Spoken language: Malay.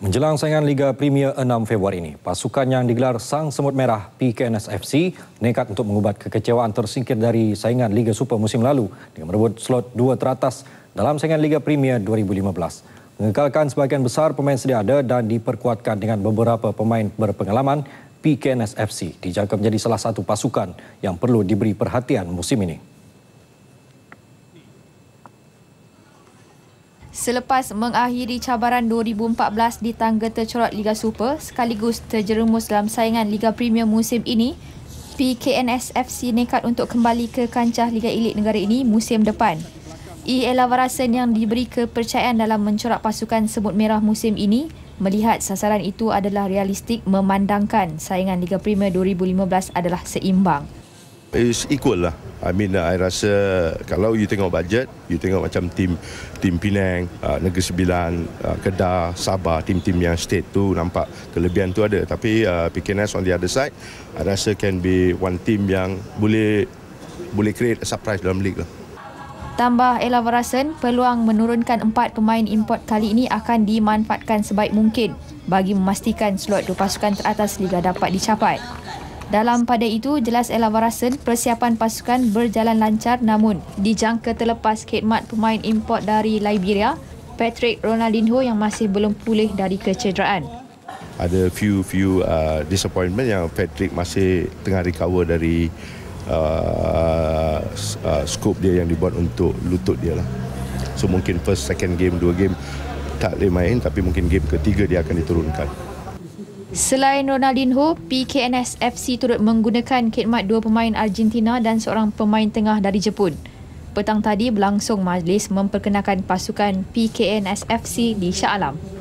Menjelang saingan Liga Premier 6 Februari ini, pasukan yang digelar Sang Semut Merah PKNS FC nekat untuk mengubat kekecewaan tersingkir dari saingan Liga Super musim lalu dengan merebut slot dua teratas dalam saingan Liga Premier 2015. Mengekalkan sebagian besar pemain sedia ada dan diperkuatkan dengan beberapa pemain berpengalaman, PKNS FC dijangka menjadi salah satu pasukan yang perlu diberi perhatian musim ini. Selepas mengakhiri cabaran 2014 di tangga tercorot Liga Super sekaligus terjerumus dalam saingan Liga Premier musim ini, PKNS FC nekat untuk kembali ke kancah Liga Elite negara ini musim depan. E. Lavarasen yang diberi kepercayaan dalam mencorak pasukan semut merah musim ini melihat sasaran itu adalah realistik memandangkan saingan Liga Premier 2015 adalah seimbang is equal lah. I mean, uh, I rasa kalau you tengok budget, you tengok macam tim tim Penang, uh, Negeri Sembilan, uh, Kedah, Sabah, tim-tim yang state tu nampak kelebihan tu ada. Tapi uh, PKNS on the other side, I rasa can be one team yang boleh boleh create a surprise dalam league lah. Tambah Ella Varasen, peluang menurunkan empat pemain import kali ini akan dimanfaatkan sebaik mungkin bagi memastikan slot dua pasukan teratas Liga dapat dicapai. Dalam pada itu, jelas Ella Varasen persiapan pasukan berjalan lancar namun dijangka terlepas khidmat pemain import dari Liberia, Patrick Ronaldinho yang masih belum pulih dari kecederaan. Ada few few uh, disappointment yang Patrick masih tengah recover dari uh, uh, scope dia yang dibuat untuk lutut dia lah. So mungkin first second game dua game tak boleh main tapi mungkin game ketiga dia akan diturunkan. Selain Ronaldinho, PKNS FC turut menggunakan khidmat dua pemain Argentina dan seorang pemain tengah dari Jepun. Petang tadi berlangsung majlis memperkenalkan pasukan PKNS FC di Shah Alam.